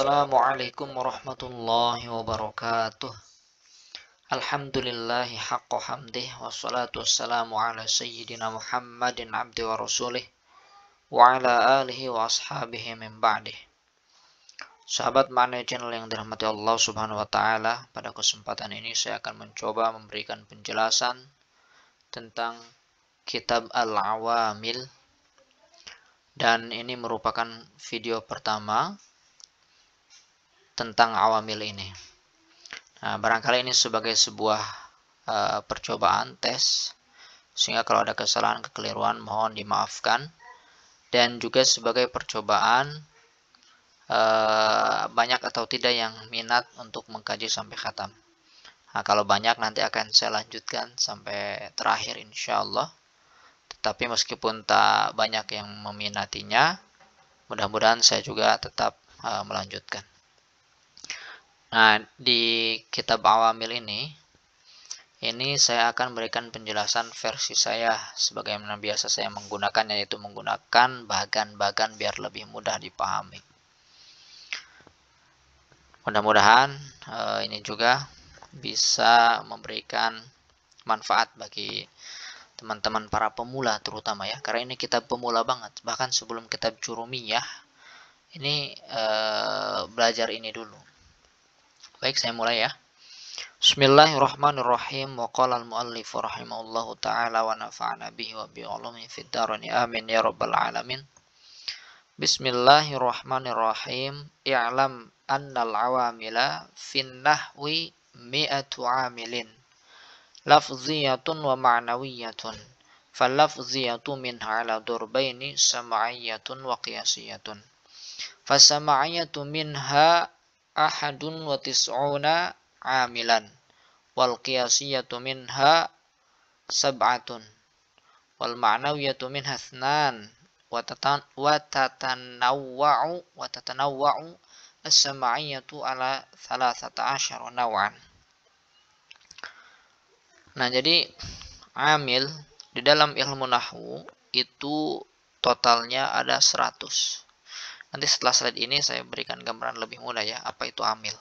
Assalamualaikum warahmatullahi wabarakatuh. Alhamdulillahi haqqa hamdih wassalatu wassalamu ala sayyidina Muhammadin abdi wa rasulih wa ala alihi wa ashabihi min ba'dih. Sahabat makna channel yang dirahmati Allah Subhanahu wa taala, pada kesempatan ini saya akan mencoba memberikan penjelasan tentang kitab Al-Awamil dan ini merupakan video pertama tentang awamil ini. Nah, barangkali ini sebagai sebuah uh, percobaan tes sehingga kalau ada kesalahan kekeliruan mohon dimaafkan dan juga sebagai percobaan uh, banyak atau tidak yang minat untuk mengkaji sampai khatam. Nah, kalau banyak nanti akan saya lanjutkan sampai terakhir insya Allah. Tetapi meskipun tak banyak yang meminatinya, mudah-mudahan saya juga tetap eh, melanjutkan. Nah, di kitab awamil ini, ini saya akan berikan penjelasan versi saya sebagaimana biasa saya menggunakan, yaitu menggunakan bagan-bagan biar lebih mudah dipahami. Mudah-mudahan eh, ini juga bisa memberikan manfaat bagi teman-teman para pemula terutama ya, karena ini kitab pemula banget, bahkan sebelum kitab ya ini eh, belajar ini dulu Baik, saya mulai ya. Bismillahirrahmanirrahim. Wa qala al-muallif rahimahullahu taala wa nafa'ana bihi wa bi ulumi fid dharain. Amin ya rabbal alamin. Bismillahirrahmanirrahim. I'lam anna al awamila fin nahwi mi'atu amilin. Lafziyatun wa ma'nawiyatun. Falafziyatu minha ala durbaini sama'iyatun wa qiyasiyatun. Fasama'iyatu minha ahadun wa tis'una amilan wal qiyasiyatu minha sab'atun wal ma'nawiyatu minha thnan wa tatanawwa'u wa tatanawwa'u as-sama'iyatu ala thalathata asyara naw'an nah jadi amil di dalam ilmu nahwu itu totalnya ada 100 Nanti setelah slide ini saya berikan gambaran lebih mudah ya, apa itu amil.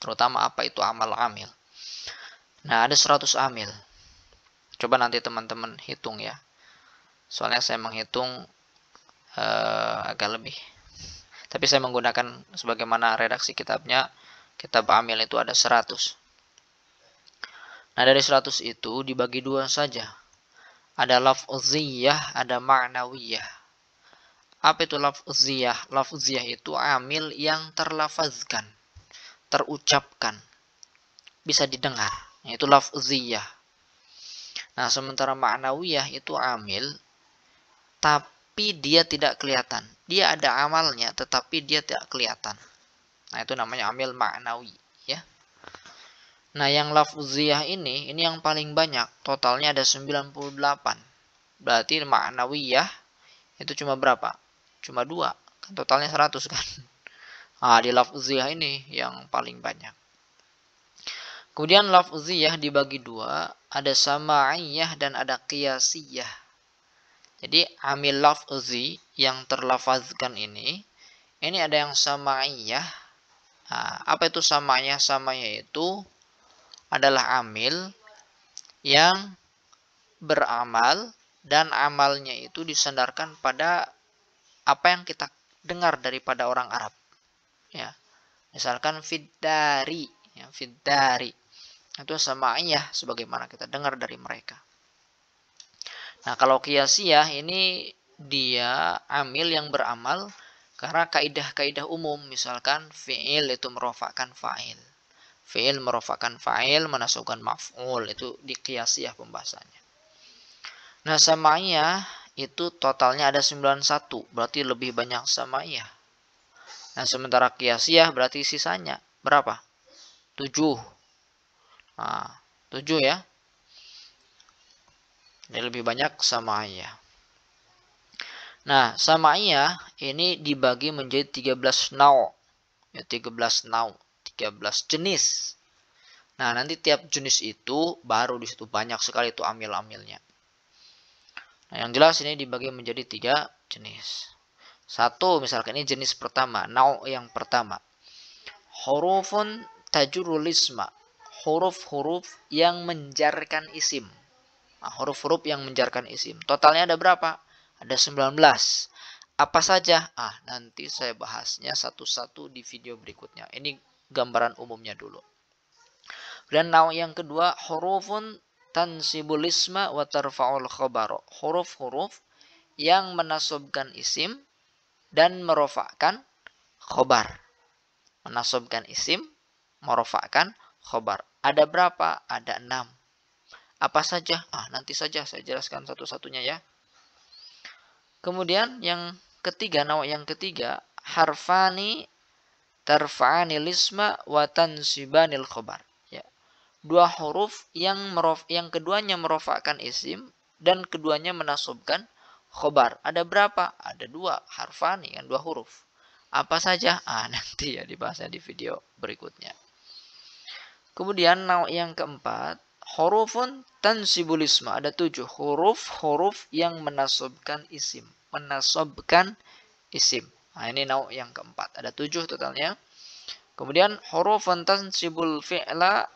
Terutama apa itu amal amil. Nah, ada 100 amil. Coba nanti teman-teman hitung ya. Soalnya saya menghitung uh, agak lebih. Tapi saya menggunakan sebagaimana redaksi kitabnya, kitab amil itu ada 100. Nah, dari 100 itu dibagi dua saja. Ada lafziyah, ada ma'nawiyah. Apa itu lafziyah? Lafziyah itu amil yang terlafazkan, terucapkan, bisa didengar. Itu lafziyah. Nah, sementara ma'nawiyah itu amil, tapi dia tidak kelihatan. Dia ada amalnya, tetapi dia tidak kelihatan. Nah, itu namanya amil ma'nawi. Ya. Nah, yang lafziyah ini, ini yang paling banyak. Totalnya ada 98. Berarti ma'nawiyah itu cuma berapa? cuma dua kan totalnya 100 kan nah, di lafziyah ini yang paling banyak kemudian lafziyah dibagi dua ada sama'iyah dan ada qiyasiyah jadi amil lafzi yang terlafazkan ini ini ada yang sama'iyah nah, apa itu samanya samanya itu adalah amil yang beramal dan amalnya itu disandarkan pada apa yang kita dengar daripada orang Arab. Ya. Misalkan fidari, ya, fidari Itu ya sebagaimana kita dengar dari mereka. Nah, kalau kiasiah ini dia amil yang beramal karena kaidah-kaidah umum misalkan fi'il itu merofakkan fa'il. Fi'il merofakkan fa'il menasukkan maf'ul itu di kiasiah pembahasannya. Nah, sama'iyah itu totalnya ada 91, berarti lebih banyak sama ya Nah, sementara kiasiah berarti sisanya berapa? 7. Nah, 7 ya. Ini lebih banyak sama ya Nah, sama ya ini dibagi menjadi 13 nau. Ya, 13 nau, 13 jenis. Nah, nanti tiap jenis itu baru disitu banyak sekali itu amil-amilnya. Nah, yang jelas ini dibagi menjadi tiga jenis. Satu, misalkan ini jenis pertama, nau yang pertama. Hurufun tajurulisma, huruf-huruf yang menjarkan isim. Nah, huruf-huruf yang menjarkan isim. Totalnya ada berapa? Ada 19. Apa saja? Ah, nanti saya bahasnya satu-satu di video berikutnya. Ini gambaran umumnya dulu. Dan nau yang kedua, hurufun tansibul isma wa tarfa'ul khobaro. Huruf-huruf yang menasobkan isim dan merofakkan khobar. Menasobkan isim, merofakkan khobar. Ada berapa? Ada enam. Apa saja? Ah, nanti saja saya jelaskan satu-satunya ya. Kemudian yang ketiga, nawa yang ketiga, harfani tarfa'anil isma wa tansibanil khobar dua huruf yang merof yang keduanya merofakkan isim dan keduanya menasubkan khobar. Ada berapa? Ada dua harfani ya kan dua huruf. Apa saja? Ah nanti ya dibahasnya di video berikutnya. Kemudian nau yang keempat, hurufun tansibulisma. Ada tujuh huruf-huruf yang menasubkan isim. Menasobkan isim. Nah, ini nau yang keempat. Ada tujuh totalnya. Kemudian hurufun tansibul fi'la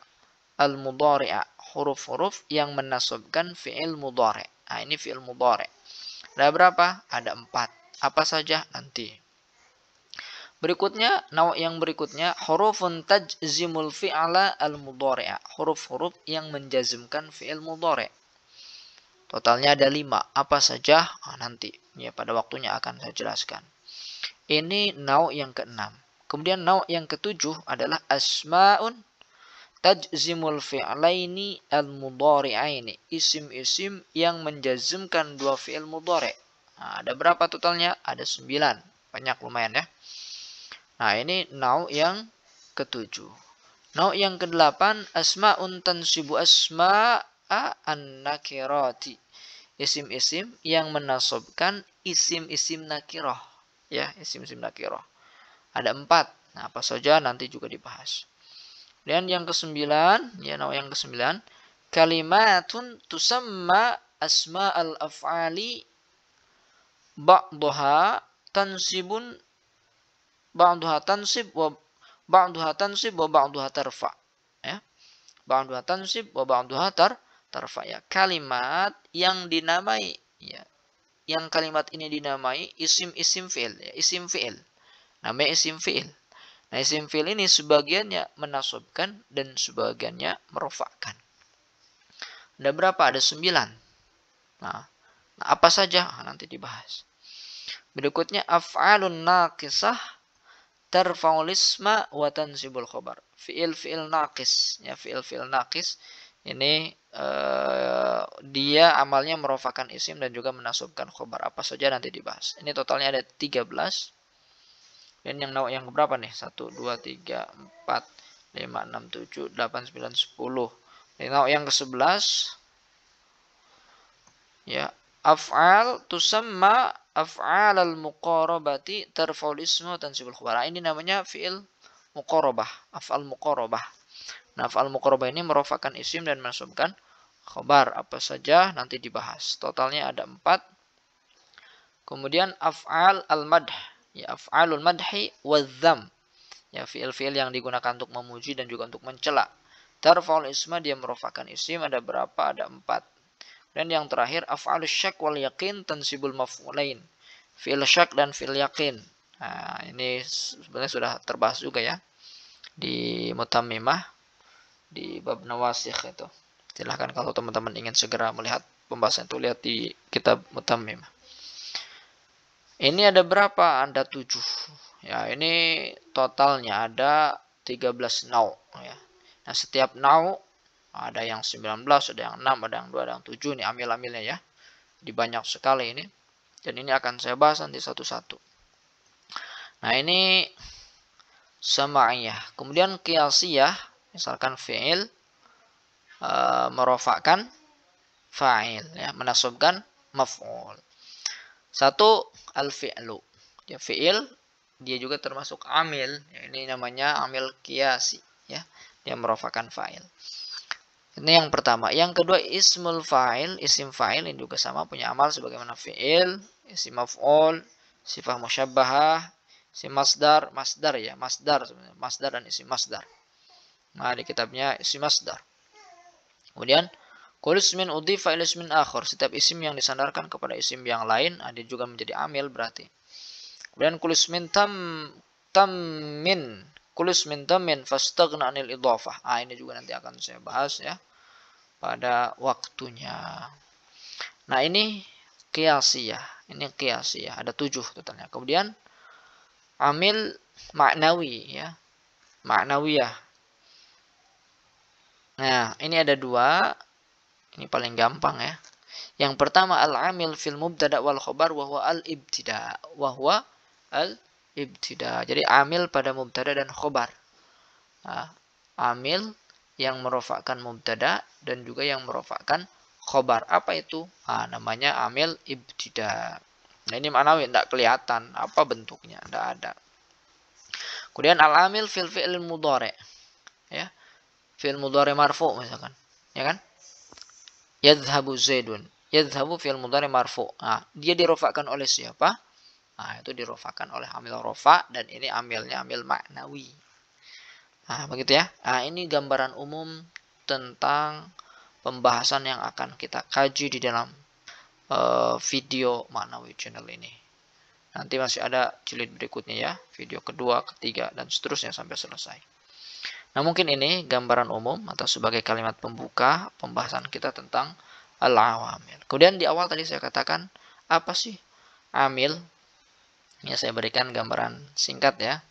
al-mudhari'a, huruf-huruf yang menasubkan fi'il mudhari'. Nah, ini fi'il mudhari'. Ada berapa? Ada empat. Apa saja? Nanti. Berikutnya, nau yang berikutnya, hurufun tajzimul fi'ala al-mudhari'a. Huruf-huruf yang menjazmkan fi'il mudhari'. Totalnya ada lima. Apa saja? Nah, nanti. Ya, pada waktunya akan saya jelaskan. Ini nau yang keenam. Kemudian nau yang ketujuh adalah asma'un tajzimul fi'laini al Mudariaini Isim-isim yang menjazmkan dua fi'il mudore. Nah, ada berapa totalnya? Ada sembilan. Banyak lumayan ya. Nah, ini nau yang ketujuh. Nau yang kedelapan asma'un tansibu asma'a an-nakirati. Isim-isim yang menasobkan isim-isim nakiroh. Ya, isim-isim nakiroh. Ada empat. Nah, apa saja nanti juga dibahas. Dan yang kesembilan, ya no, yang kesembilan, kalimatun tusamma asma al af'ali ba'daha tansibun ba'daha tansib wa ba'daha tansib wa ba'daha tarfa. Ya. Ba'daha tansib wa ba'daha tar tarfa ya. Kalimat yang dinamai ya. Yang kalimat ini dinamai isim isim fi'il ya. Isim fi'il. Namanya isim fi'il. Nah, isim fil ini sebagiannya menasobkan dan sebagiannya merofakkan. Ada berapa? Ada sembilan. Nah, nah apa saja? Nah, nanti dibahas. Berikutnya af'alun naqisah terfaulisma watan sibul tansibul khabar. Fi'il fi'il naqis, ya fi'il fi'il naqis ini uh, dia amalnya merofakan isim dan juga menasubkan khobar. Apa saja nanti dibahas. Ini totalnya ada 13. Dan yang yang berapa nih? 1 2 3 4 5 6 7 8 9 10. Ini nawa yang ke-11. Ya, af'al tusamma af'al al-muqarabati tarfa'ul ismu tansibul khabar. Ini namanya fi'il muqarabah, af'al muqarabah. Nah, af'al muqarabah ini merofakan isim dan mensubkan khobar apa saja nanti dibahas. Totalnya ada empat. Kemudian af'al al-madh ya af'alul madhi wadzam ya fiil-fiil yang digunakan untuk memuji dan juga untuk mencela tarfaul isma dia merupakan isim ada berapa ada empat dan yang terakhir af'alus syak wal yakin tansibul maf'ulain fiil syak dan fiil yakin nah ini sebenarnya sudah terbahas juga ya di mutamimah di bab nawasikh itu silahkan kalau teman-teman ingin segera melihat pembahasan itu lihat di kitab mutamimah ini ada berapa? Ada 7. Ya, ini totalnya ada 13 now ya. Nah, setiap now ada yang 19, ada yang 6, ada yang 2, ada yang 7 Nih, ambil-ambilnya ya. Di banyak sekali ini. Dan ini akan saya bahas nanti satu-satu. Nah, ini sama'iyah. Kemudian qiyasiyah, misalkan fi'il eh, merofakkan fa'il ya, menasobkan maf'ul. Satu al-fi'lu. Ya fi'il dia juga termasuk amil. Ya, ini namanya amil kiasi ya. Dia merupakan fa'il. Ini yang pertama. Yang kedua ismul fa'il, isim fa'il ini juga sama punya amal sebagaimana fi'il, isim maf'ul, sifat musyabbahah, isim masdar, masdar ya, masdar masdar dan isim masdar. Nah, di kitabnya isim masdar. Kemudian Kullu ismin udhifa ila ismin akhar. Setiap isim yang disandarkan kepada isim yang lain ada ah, juga menjadi amil berarti. Kemudian kullu ismin tam tammin. Kullu ismin tammin fastaghna anil idhafah. Ah ini juga nanti akan saya bahas ya pada waktunya. Nah, ini qiyasiyah. Ini qiyasiyah. Ada tujuh totalnya. Kemudian amil maknawi ya. Maknawiyah. Nah, ini ada dua ini paling gampang ya. Yang pertama al-amil fil mubtada wal khobar wahwa al-ibtida. Wahwa al-ibtida. Jadi amil pada mubtada dan khobar. Nah, amil yang merofakkan mubtada dan juga yang merofakkan khobar. Apa itu? Nah, namanya amil ibtida. Nah, ini manawi tidak kelihatan apa bentuknya, tidak ada. Kemudian al-amil fil ya. fi'il mudore. Ya. Fil mudore marfu misalkan. Ya kan? Yadhabu Zaidun. Yadhabu fi'il mudhari marfu. Nah, dia dirofakkan oleh siapa? Nah, itu dirofakkan oleh amil rofa dan ini amilnya amil maknawi. Nah, begitu ya. Nah, ini gambaran umum tentang pembahasan yang akan kita kaji di dalam uh, video maknawi channel ini. Nanti masih ada jilid berikutnya ya, video kedua, ketiga, dan seterusnya sampai selesai. Nah, mungkin ini gambaran umum atau sebagai kalimat pembuka pembahasan kita tentang al-awamil. Kemudian di awal tadi saya katakan apa sih amil? Ya, saya berikan gambaran singkat ya.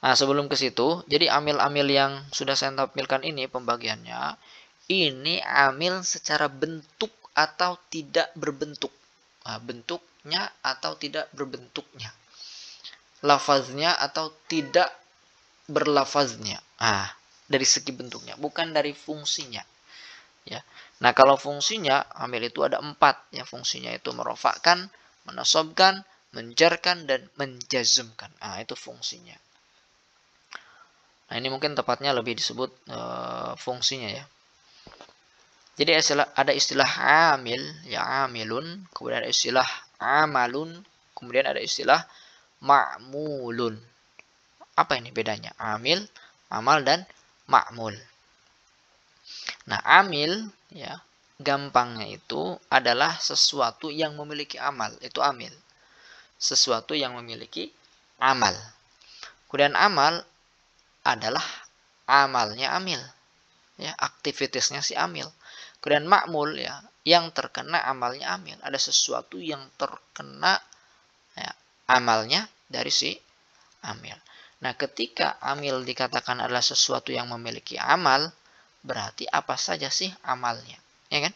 Nah, sebelum ke situ, jadi amil-amil yang sudah saya tampilkan ini pembagiannya ini amil secara bentuk atau tidak berbentuk. Nah, bentuknya atau tidak berbentuknya. Lafaznya atau tidak berlafaznya. Ah, dari segi bentuknya, bukan dari fungsinya. Ya. Nah, kalau fungsinya amil itu ada empat. Ya, fungsinya itu merofakkan, menasobkan, menjarkan, dan menjazmkan. Ah, itu fungsinya. Nah, ini mungkin tepatnya lebih disebut e, fungsinya ya. Jadi ada istilah amil, ya amilun, kemudian ada istilah amalun, kemudian ada istilah ma'mulun. Apa ini bedanya? Amil, amal dan makmul Nah, amil ya, gampangnya itu adalah sesuatu yang memiliki amal, itu amil. Sesuatu yang memiliki amal. Kemudian amal adalah amalnya amil. Ya, aktivitasnya si amil. Kemudian makmul ya, yang terkena amalnya amil. Ada sesuatu yang terkena ya, amalnya dari si amil. Nah, ketika amil dikatakan adalah sesuatu yang memiliki amal, berarti apa saja sih amalnya? Ya kan?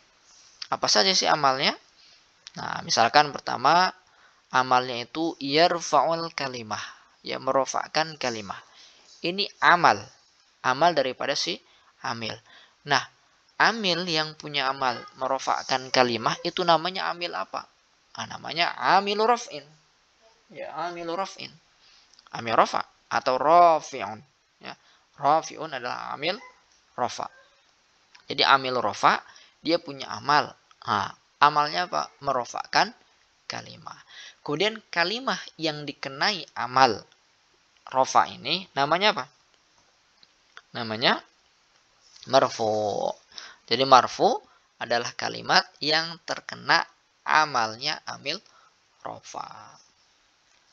Apa saja sih amalnya? Nah, misalkan pertama amalnya itu yarfa'ul kalimah, ya merofakkan kalimah. Ini amal, amal daripada si amil. Nah, amil yang punya amal merofakkan kalimah itu namanya amil apa? Nah, namanya amil Ya, amil raf'in. Amil rofa atau rafi'un ya rafi'un adalah amil rofa jadi amil rofa dia punya amal nah, amalnya apa merofakan kalimah kemudian kalimah yang dikenai amal rofa ini namanya apa namanya marfu jadi marfu adalah kalimat yang terkena amalnya amil rofa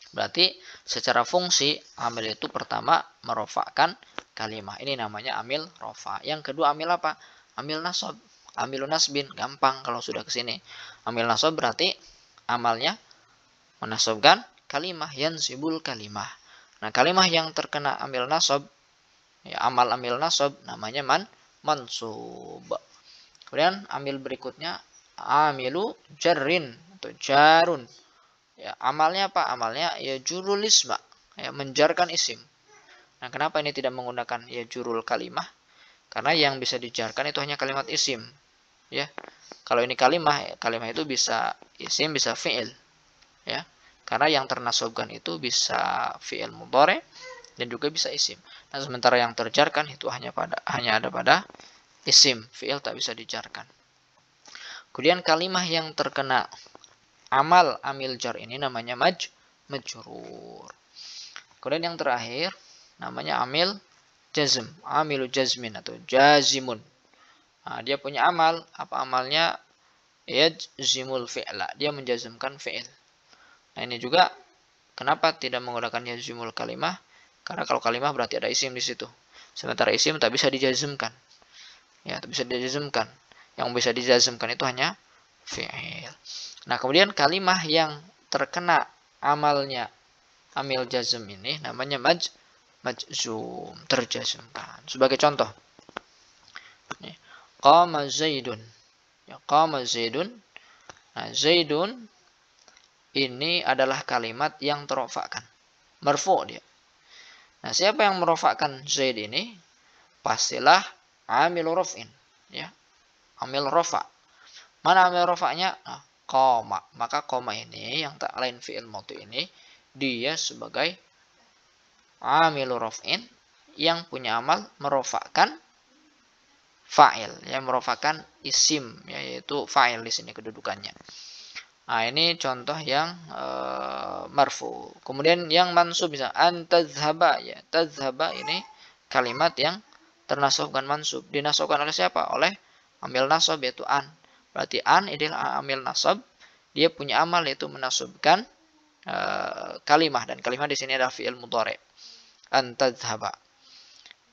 Berarti secara fungsi amil itu pertama merofakkan kalimah. Ini namanya amil rofa. Yang kedua amil apa? Amil nasob Amil nasbin gampang kalau sudah ke sini. Amil nasob berarti amalnya menasabkan kalimah Yang sibul kalimah. Nah, kalimah yang terkena amil nasob ya amal amil nasob namanya man mansub. Kemudian amil berikutnya amilu jarrin atau jarun. Ya, amalnya apa? Amalnya ya jurulisme ya menjarkan isim. Nah, kenapa ini tidak menggunakan ya jurul kalimah? Karena yang bisa dijarkan itu hanya kalimat isim. Ya. Kalau ini kalimah, kalimah itu bisa isim, bisa fi'il. Ya. Karena yang ternasobkan itu bisa fi'il mudhari dan juga bisa isim. Nah, sementara yang terjarkan itu hanya pada hanya ada pada isim, fi'il tak bisa dijarkan. Kemudian kalimah yang terkena amal amil jar ini namanya maj majrur. Kemudian yang terakhir namanya amil jazm, amilu jazmin atau jazimun. Nah, dia punya amal, apa amalnya? Yajzimul fi'la, dia menjazmkan fi'il. Nah, ini juga kenapa tidak menggunakan yajzimul kalimah? Karena kalau kalimah berarti ada isim di situ. Sementara isim tak bisa dijazmkan. Ya, tak bisa dijazmkan. Yang bisa dijazmkan itu hanya fi'il. Nah, kemudian kalimah yang terkena amalnya amil jazm ini namanya maj majzum, terjazmkan. Sebagai contoh. Nih, qama Zaidun. Ya, qama Zaidun. Nah, Zaidun ini adalah kalimat yang terofakkan. Merfu dia. Nah, siapa yang merofakkan Zaid ini? Pastilah amil rofin. Ya. Amil rofa. Mana amil rofaknya? Nah, koma. Maka koma ini yang tak lain fi'il motu ini dia sebagai amil rof'in yang punya amal merofakkan fa'il yang merofakkan isim yaitu fa'il di sini kedudukannya. Nah, ini contoh yang e, marfu. Kemudian yang mansub bisa antazhaba ya. Tazhaba ini kalimat yang ternasobkan mansub. Dinasobkan oleh siapa? Oleh ambil nasob yaitu an. Berarti an idil amil nasab. Dia punya amal yaitu menasubkan uh, kalimah. Dan kalimah di sini adalah fi'il mudhari. An tadhaba.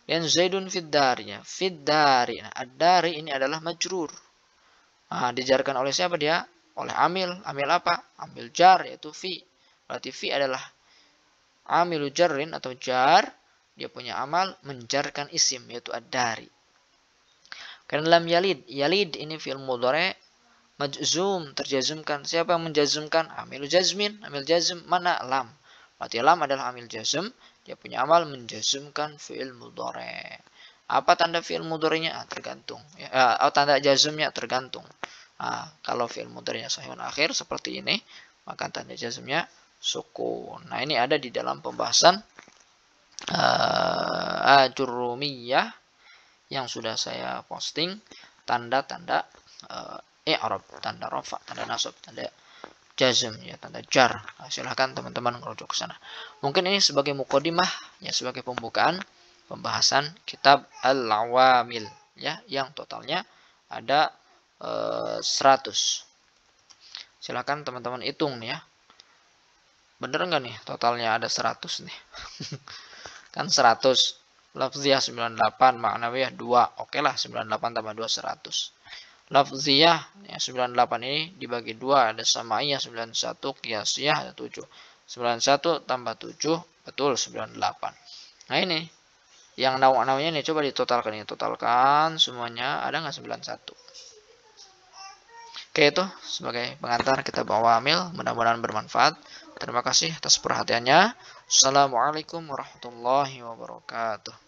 Dan Zaidun fiddarinya. Fiddari. Nah, ad-dari ini adalah majrur. Nah, dijarkan oleh siapa dia? Oleh amil. Amil apa? Amil jar yaitu fi. Berarti fi adalah amil jarrin atau jar. Dia punya amal menjarkan isim yaitu ad-dari. Karena dalam yalid, yalid ini fi'il mudhari majzum terjazmkan. Siapa yang menjazmkan? Amil jazmin, amil jazm mana lam. Berarti lam adalah amil jazm, dia punya amal menjazmkan fi'il mudhari. Apa tanda fi'il mudhari-nya? Ah, tergantung. Ya, eh, tanda jazmnya tergantung. Ah, kalau fi'il mudhari-nya sahihun akhir seperti ini, maka tanda jazmnya sukun. Nah, ini ada di dalam pembahasan uh, ah, ajurumiyah yang sudah saya posting tanda-tanda eh Arab tanda rofa, tanda nasab, tanda jazm ya tanda jar. Nah, silahkan teman-teman merujuk ke sana. Mungkin ini sebagai mukodimah ya sebagai pembukaan pembahasan kitab Al-Awamil ya yang totalnya ada eh, 100. Silahkan teman-teman hitung ya. Bener nggak nih totalnya ada 100 nih? kan 100 Lafziyah 98, maknawiyah 2. Oke lah, 98 tambah 2, 100. Lafziyah ya, 98 ini dibagi 2, ada samaiyah 91, kiasiyah ada 7. 91 tambah 7, betul 98. Nah ini, yang naung-naungnya ini coba ditotalkan ini totalkan semuanya ada nggak 91 oke itu sebagai pengantar kita bawa amil mudah-mudahan bermanfaat terima kasih atas perhatiannya assalamualaikum warahmatullahi wabarakatuh